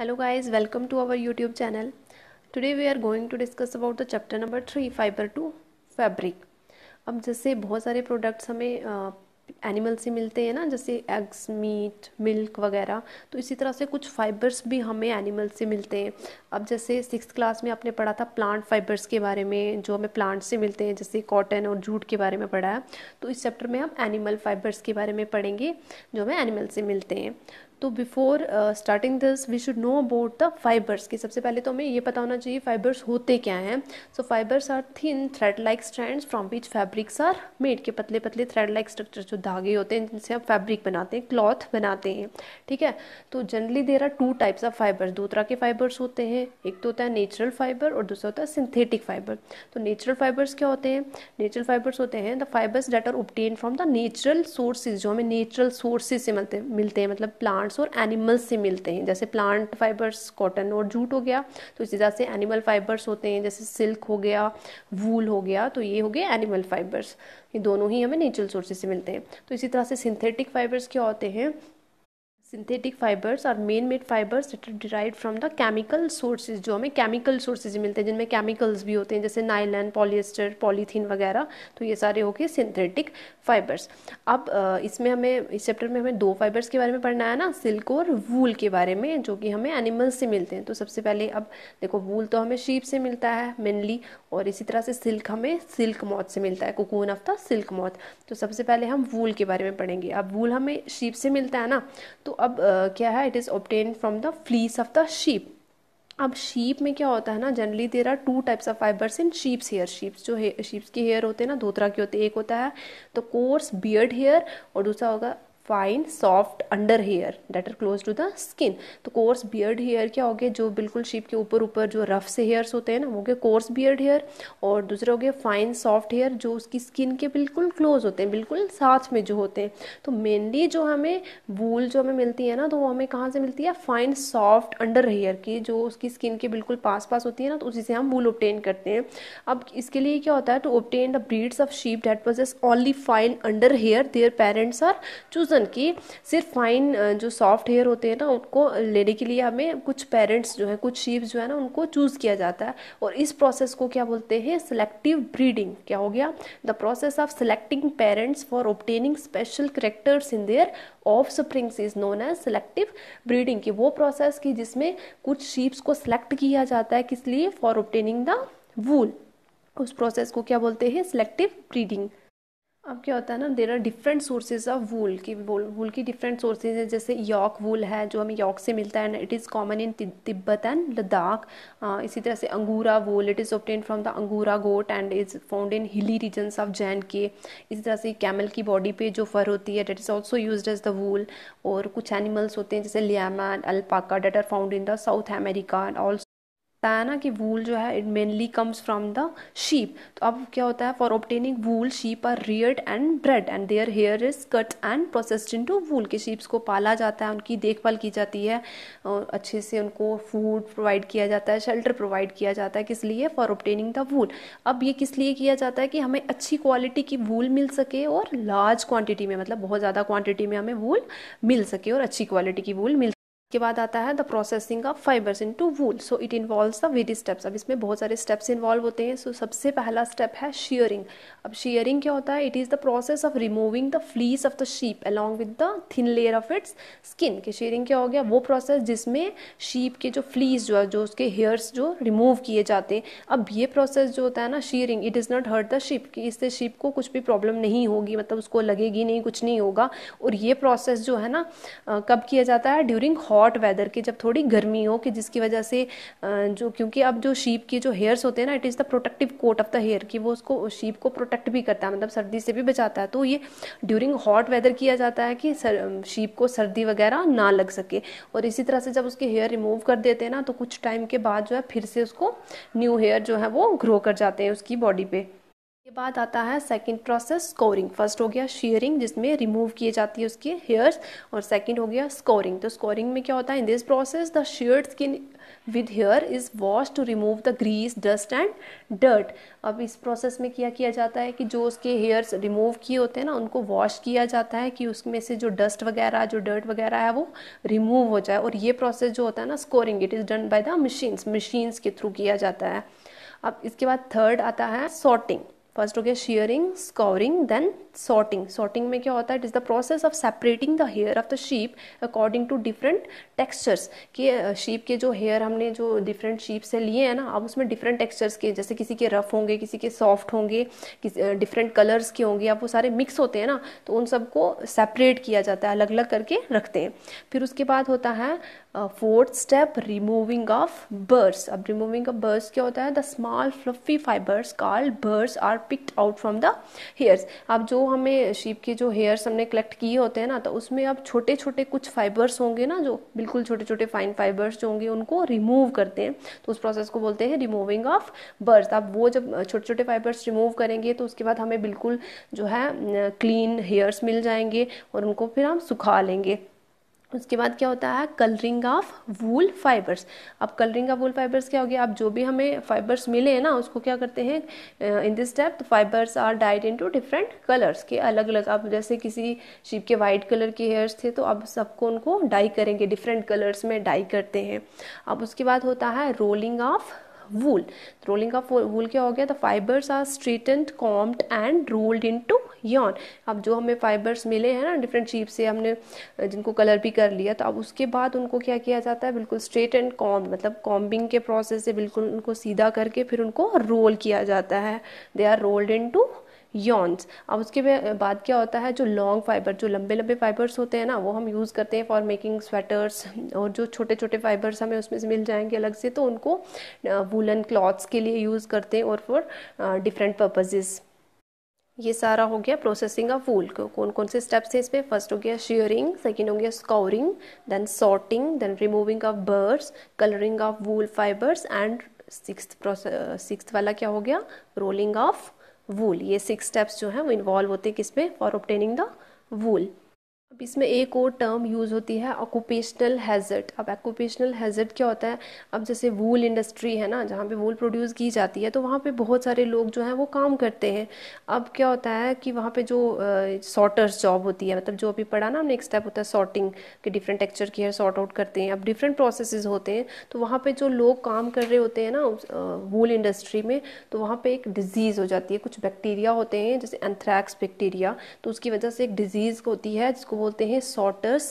Hello guys welcome to our YouTube channel today we are going to discuss about the chapter number three fibre to fabric अब जैसे बहुत सारे products हमें animal से मिलते हैं ना जैसे एग्स मीट मिल्क वगैरह तो इसी तरह से कुछ फाइबर्स भी हमें एनिमल से मिलते हैं अब जैसे सिक्स क्लास में आपने पढ़ा था प्लांट फाइबर्स के बारे में जो हमें प्लांट से मिलते हैं जैसे कॉटन और जूट के बारे में पढ़ा है तो इस चैप्टर में हम एनिमल फाइबर्स के बारे में पढ़ेंगे जो हमें एनिमल से मिलते हैं तो before starting this we should know about the fibres कि सबसे पहले तो हमें ये पता होना चाहिए फाइबर्स होते क्या हैं so fibres are thin thread like strands from which fabrics are made के पतले पतले थ्रेड लाइक स्ट्रक्चर जो धागे होते हैं जिनसे हम फैब्रिक बनाते हैं क्लॉथ बनाते हैं ठीक है तो generally there are two types of fibres दो तरह के फाइबर्स होते हैं एक तो होता है नेचुरल फाइबर और दूसरा होता है सिंथेटिक फाइबर तो नेचुरल फाइबर्स क्या होते हैं नेचुरल फाइबर्स होते हैं the fibres that are obtained from the natural sources जो हमें नेचुरल सोर्सेज से मिलते मिलते हैं मतलब प्लांट प्लांट्स और एनिमल्स से मिलते हैं जैसे प्लांट फाइबर्स कॉटन और जूट हो गया तो इसी तरह से एनिमल फाइबर्स होते हैं जैसे सिल्क हो गया वूल हो गया तो ये हो गए एनिमल फाइबर्स ये दोनों ही हमें नेचुरल सोर्सेज से मिलते हैं तो इसी तरह से सिंथेटिक फाइबर्स क्या होते हैं सिंथेटिक फाइबर्स और man made fibres are derived from the chemical sources जो हमें केमिकल सोर्सेज मिलते हैं जिनमें केमिकल्स भी होते हैं जैसे नाइलन पॉलिएस्टर पॉलीथीन वगैरह तो ये सारे हो गए सिंथेटिक फाइबर्स अब इसमें हमें इस चैप्टर में हमें दो फाइबर्स के बारे में पढ़ना है ना सिल्क और वूल के बारे में जो कि हमें एनिमल्स से मिलते हैं तो सबसे पहले अब देखो वूल तो हमें शीप से मिलता है मेनली और इसी तरह से सिल्क हमें सिल्क मौत से मिलता है कुकून ऑफ द सिल्क मौत तो सबसे पहले हम वूल के बारे में पढ़ेंगे अब वूल हमें शीप से मिलता है ना तो अब uh, क्या है it is obtained from the fleece of the sheep अब शीप में क्या होता है ना generally there are two types of fibres in sheep's hair sheeps जो शीप्स के हेयर होते हैं ना दो तरह के होते हैं एक होता है तो कोर्स बियर्ड हेयर और दूसरा होगा fine soft under hair that are close to the skin तो कोर्स बियर्ड हेयर क्या हो गया जो बिल्कुल शीप के ऊपर ऊपर जो रफ से हेयर्स होते हैं ना वो गए कोर्स बियर्ड हेयर और दूसरे हो गए फाइन सॉफ्ट हेयर जो उसकी स्किन के बिल्कुल क्लोज होते हैं बिल्कुल साथ में जो होते हैं तो मेनली जो हमें वूल जो हमें मिलती है ना तो वो हमें कहाँ से मिलती है फाइन सॉफ्ट अंडर हेयर की जो उसकी स्किन के बिल्कुल पास पास होती है ना तो उसी से हम वूल ऑप्टेन करते हैं अब इसके लिए क्या होता है to obtain the breeds of sheep that process only fine under hair their parents are chosen बल्कि सिर्फ फाइन जो सॉफ्ट हेयर होते हैं ना उनको लेने के लिए हमें कुछ पेरेंट्स जो है कुछ शीप जो है ना उनको चूज़ किया जाता है और इस प्रोसेस को क्या बोलते हैं सिलेक्टिव ब्रीडिंग क्या हो गया the process of selecting parents for obtaining special characters in their offsprings is known as selective breeding की वो प्रोसेस की जिसमें कुछ शीप्स को सिलेक्ट किया जाता है किस लिए फॉर ऑप्टेनिंग द वूल उस प्रोसेस को क्या बोलते हैं सिलेक्टिव ब्रीडिंग अब क्या होता है ना there are different sources of wool की वूल की डिफरेंट सोर्सेज हैं जैसे यॉक वूल है जो हमें यॉक से मिलता है and it is common in Tibet and Ladakh इसी तरह से angora wool it is obtained from the angora goat and is found in hilly region of Jain के इसी तरह से कैमल की बॉडी पे जो फर होती है that is also use as the wool और कुछ एनिमल्स होते हैं जैसे llama and alpaca that are found in the South America and also बताया है ना कि वूल जो है it mainly comes from the sheep तो अब क्या होता है for obtaining wool sheep are reared and bred and their hair is cut and processed into wool के शीप्स को पाला जाता है उनकी देखभाल की जाती है और अच्छे से उनको फूड प्रोवाइड किया जाता है शेल्टर प्रोवाइड किया जाता है किस लिए फॉर ऑप्टेनिंग द वूल अब ये किस लिए किया जाता है कि हमें अच्छी क्वालिटी की वूल मिल सके और लार्ज क्वांटिटी में मतलब बहुत ज़्यादा क्वांटिटी में हमें वूल मिल सके और अच्छी क्वालिटी की वूल मिल के बाद आता है the processing of fibres into wool so it involve the very steps अब इसमें बहुत सारे स्टेप्स इन्वॉल्व होते हैं सो so, सबसे पहला स्टेप है शेयरिंग अब शेयरिंग क्या होता है it is the process of removing the fleece of the sheep along with the thin layer of its skin के शेयरिंग क्या हो गया वो प्रोसेस जिसमें शीप के जो फ्लीस जो है जो उसके हेयर्स जो रिमूव किए जाते हैं अब ये प्रोसेस जो होता है ना shearing it is not hurt the sheep कि इससे शीप को कुछ भी प्रॉब्लम नहीं होगी मतलब उसको लगेगी नहीं कुछ नहीं होगा और ये प्रोसेस जो है ना कब किया जाता है ड्यूरिंग हॉट हॉट वेदर की जब थोड़ी गर्मी हो कि जिसकी वजह से जो क्योंकि अब जो शीप के जो हेयर्स होते हैं ना it is the protective coat of the hair कि वो उसको शीप को प्रोटेक्ट भी करता है मतलब सर्दी से भी बचाता है तो ये ड्यूरिंग हॉट वेदर किया जाता है कि सर, शीप को सर्दी वगैरह ना लग सके और इसी तरह से जब उसके हेयर रिमूव कर देते हैं ना तो कुछ टाइम के बाद जो है फिर से उसको न्यू हेयर जो है वो ग्रो कर जाते हैं उसकी बॉडी पे के बाद आता है सेकंड प्रोसेस स्कोरिंग फर्स्ट हो गया शेयरिंग जिसमें रिमूव किए जाती है उसके हेयर्स और सेकंड हो गया स्कोरिंग तो स्कोरिंग में क्या होता है in this process the sheared skin with hair is wash to remove the grease dust and dirt अब इस प्रोसेस में क्या किया जाता है कि जो उसके हेयर्स रिमूव किए होते हैं ना उनको वॉश किया जाता है कि उसमें से जो डस्ट वगैरह जो डर्ट वगैरह है वो रिमूव हो जाए और ये प्रोसेस जो होता है ना scouring it is done by the machines machines के थ्रू किया जाता है अब इसके बाद थर्ड आता है सॉर्टिंग फर्स्ट हो गया shearing scouring then sorting sorting में क्या होता है it is the process of separating the hair of the sheep according to different textures कि शीप के जो हेयर हमने जो डिफरेंट शीप से लिए हैं ना अब उसमें डिफरेंट टेक्सचर्स के जैसे किसी के रफ होंगे किसी के सॉफ्ट होंगे डिफरेंट कलर्स के होंगे अब वो सारे मिक्स होते हैं ना तो उन सबको सेपरेट किया जाता है अलग अलग करके रखते हैं फिर उसके बाद होता है fourth step removing of burrs अब रिमूविंग ऑफ बर्स क्या होता है the small fluffy fibres call burrs are picked out from the hairs अब जो हमें शीप के जो हेयर्स हमने कलेक्ट किए होते हैं ना तो उसमें अब छोटे छोटे कुछ फाइबर्स होंगे ना जो बिल्कुल छोटे छोटे फाइन फाइबर्स जो होंगे उनको रिमूव करते हैं तो उस प्रोसेस को बोलते हैं रिमूविंग ऑफ बर्स अब वो जब छोटे छोटे फाइबर्स रिमूव करेंगे तो उसके बाद हमें बिल्कुल जो है क्लीन हेयर्स मिल जाएंगे और उनको फिर हम सुखा लेंगे उसके बाद क्या होता है कलरिंग ऑफ वूल फाइबर्स अब कलरिंग ऑफ वूल फाइबर्स क्या हो गया अब जो भी हमें फाइबर्स मिले हैं ना उसको क्या करते हैं इन दिस स्टेप तो fibres are dyed into different colours के अलग अलग अब जैसे किसी शिप के वाइट कलर के हेयर्स थे तो अब सबको उनको डाई करेंगे डिफरेंट कलर्स में डाई करते हैं अब उसके बाद होता है rolling of wool rolling rolling wool क्या हो गया fibres are straightened combed and rolled into yarn अब जो हमें फाइबर्स मिले हैं ना डिफरेंट शेप से हमने जिनको कलर भी कर लिया तो अब उसके बाद उनको क्या किया जाता है बिल्कुल स्ट्रेट एंड कॉम्ब मतलब कॉम्बिंग के प्रोसेस से बिल्कुल उनको सीधा करके फिर उनको रोल किया जाता है they are rolled into yarns अब उसके बाद क्या होता है जो लॉन्ग फाइबर जो लंबे लंबे फाइबर्स होते हैं ना वो हम यूज़ करते हैं फॉर मेकिंग स्वेटर्स और जो छोटे छोटे फाइबर्स हमें उसमें से मिल जाएंगे अलग से तो उनको वूलन क्लॉथ्स के लिए यूज़ करते हैं और फॉर डिफरेंट पर्पजेज़ ये सारा हो गया प्रोसेसिंग ऑफ वूल को कौन कौन से स्टेप्स हैं इसमें फर्स्ट हो गया शेयरिंग सेकेंड हो गया scouring then sorting then removing of birds colouring of wool fibres and six process six वाला क्या हो गया रोलिंग ऑफ वूल ये सिक्स स्टेप्स जो हैं वो इन्वॉल्व होते हैं किस पे फॉर ऑप्टेनिंग द वूल अब इसमें एक और टर्म यूज़ होती है ऑक्यूपेशनल हैज़र्ड अब ऑक्यूपेशनल हैज़र्ड क्या होता है अब जैसे वूल इंडस्ट्री है ना जहाँ पे वूल प्रोड्यूस की जाती है तो वहाँ पे बहुत सारे लोग जो हैं वो काम करते हैं अब क्या होता है कि वहाँ पे जो सॉर्टर्स जॉब होती है मतलब जो अभी पढ़ा ना नेक्स्ट एक स्टेप होता है सॉर्टिंग के डिफरेंट टेक्चर की हेयर सॉर्ट आउट करते हैं अब डिफरेंट प्रोसेस होते हैं तो वहाँ पर जो लोग काम कर रहे होते हैं ना वूल इंडस्ट्री में तो वहाँ पर एक डिजीज़ हो जाती है कुछ बैक्टीरिया होते हैं जैसे एंथ्रैक्स बैक्टीरिया तो उसकी वजह से एक डिजीज़ होती है जिसको बोलते हैं सॉटर्स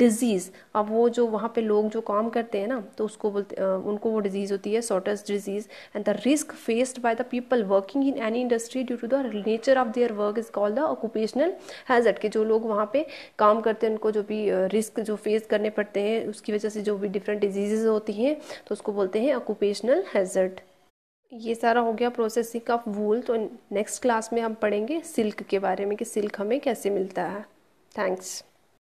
डिजीज़ अब वो जो वहाँ पे लोग जो काम करते हैं ना तो उसको बोलते उनको वो डिजीज़ होती है sorters disease and the risk faced by the people working in any industry due to the nature of their work is called the occupational hazard के जो लोग वहाँ पे काम करते हैं उनको जो भी रिस्क जो फेस करने पड़ते हैं उसकी वजह से जो भी डिफरेंट डिजीजेज होती हैं तो उसको बोलते हैं ऑक्यूपेशनल हैजर्ड ये सारा हो गया प्रोसेसिंग ऑफ वूल तो नेक्स्ट क्लास में हम पढ़ेंगे सिल्क के बारे में कि सिल्क हमें कैसे मिलता है Thanks.